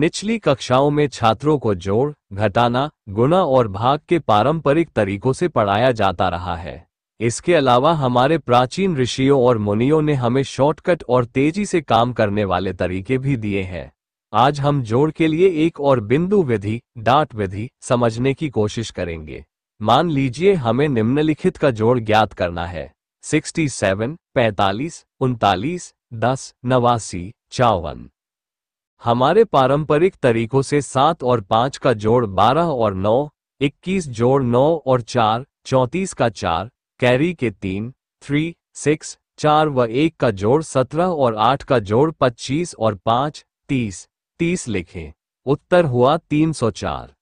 निचली कक्षाओं में छात्रों को जोड़ घटाना गुना और भाग के पारंपरिक तरीकों से पढ़ाया जाता रहा है इसके अलावा हमारे प्राचीन ऋषियों और मुनियों ने हमें शॉर्टकट और तेजी से काम करने वाले तरीके भी दिए हैं आज हम जोड़ के लिए एक और बिंदु विधि डाट विधि समझने की कोशिश करेंगे मान लीजिए हमें निम्नलिखित का जोड़ ज्ञात करना है 67, 45, उनतालीस 10, नवासी चौवन हमारे पारंपरिक तरीकों से सात और पांच का जोड़ बारह और नौ इक्कीस जोड़ नौ और चार चौंतीस का चार कैरी के तीन थ्री सिक्स चार व एक का जोड़ सत्रह और आठ का जोड़ पच्चीस और पांच तीस तीस लिखें उत्तर हुआ तीन सौ चार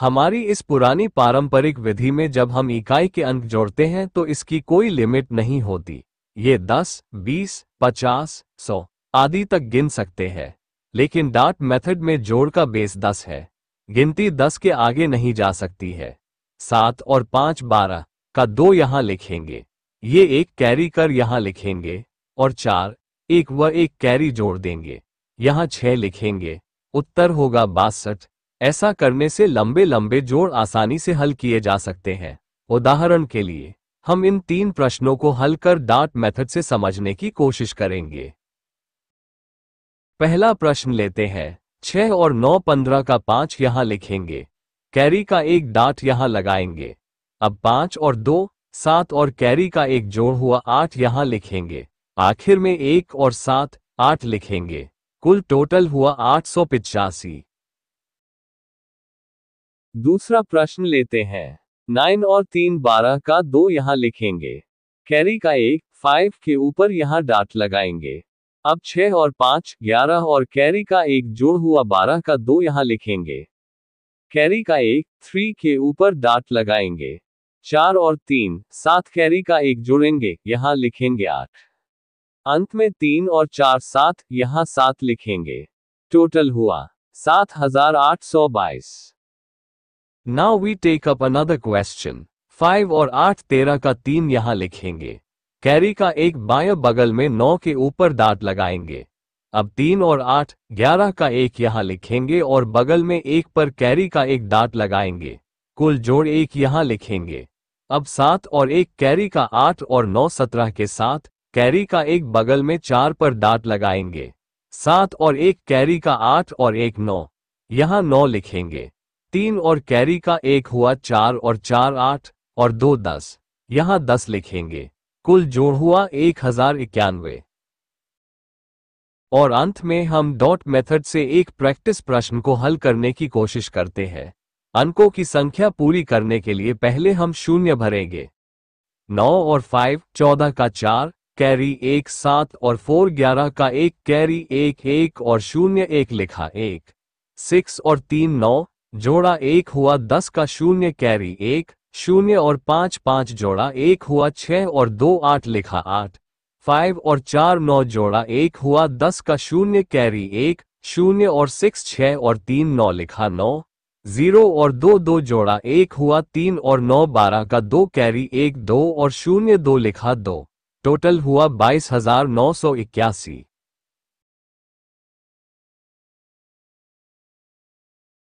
हमारी इस पुरानी पारंपरिक विधि में जब हम इकाई के अंक जोड़ते हैं तो इसकी कोई लिमिट नहीं होती ये दस बीस पचास सौ आदि तक गिन सकते हैं लेकिन डाट मेथड में जोड़ का बेस 10 है गिनती 10 के आगे नहीं जा सकती है सात और पांच बारह का दो यहाँ लिखेंगे ये एक कैरी कर यहाँ लिखेंगे और चार एक व एक कैरी जोड़ देंगे यहाँ छह लिखेंगे उत्तर होगा बासठ ऐसा करने से लंबे लंबे जोड़ आसानी से हल किए जा सकते हैं उदाहरण के लिए हम इन तीन प्रश्नों को हल कर डाट मेथड से समझने की कोशिश करेंगे पहला प्रश्न लेते हैं छह और नौ पंद्रह का पांच यहां लिखेंगे कैरी का एक डाट यहां लगाएंगे अब पांच और दो सात और कैरी का एक जोड़ हुआ आठ यहां लिखेंगे आखिर में एक और सात आठ लिखेंगे कुल टोटल हुआ आठ सौ पिचासी दूसरा प्रश्न लेते हैं नाइन और तीन बारह का दो यहाँ लिखेंगे कैरी का एक फाइव के ऊपर यहाँ डाट लगाएंगे अब छह और पांच ग्यारह और कैरी का एक जोड़ हुआ बारह का दो यहाँ लिखेंगे कैरी का एक थ्री के ऊपर डाट लगाएंगे चार और तीन सात कैरी का एक जोड़ेंगे यहाँ लिखेंगे आठ अंत में तीन और चार सात यहाँ सात लिखेंगे टोटल हुआ सात हजार आठ सौ बाईस now we take up another question five और आठ तेरह का तीन यहाँ लिखेंगे कैरी का एक बाय बगल में नौ के ऊपर दांत लगाएंगे अब तीन और आठ ग्यारह का एक यहाँ लिखेंगे और बगल में एक पर कैरी का एक दांत लगाएंगे कुल जोड़ एक यहाँ लिखेंगे अब सात और एक कैरी का आठ और नौ सत्रह के साथ कैरी का एक बगल में चार पर दांत लगाएंगे सात और एक कैरी का आठ और एक नौ यहाँ नौ लिखेंगे तीन और कैरी का एक हुआ चार और चार आठ और दो दस यहाँ दस लिखेंगे कुल जोड़ हुआ एक हजार इक्यानवे और अंत में हम डॉट मेथड से एक प्रैक्टिस प्रश्न को हल करने की कोशिश करते हैं अंकों की संख्या पूरी करने के लिए पहले हम शून्य भरेंगे नौ और फाइव चौदह का चार कैरी एक सात और फोर ग्यारह का एक कैरी एक एक और शून्य एक लिखा एक सिक्स और तीन नौ जोड़ा एक हुआ दस का शून्य कैरी एक शून्य और पांच पांच जोड़ा एक हुआ छह और दो आठ लिखा आठ फाइव और चार नौ जोड़ा एक हुआ दस का शून्य कैरी एक शून्य और सिक्स छः और तीन नौ लिखा नौ जीरो और दो दो जोड़ा एक हुआ तीन और नौ बारह का दो कैरी एक दो और शून्य दो लिखा दो टोटल हुआ बाईस हजार नौ सौ इक्यासी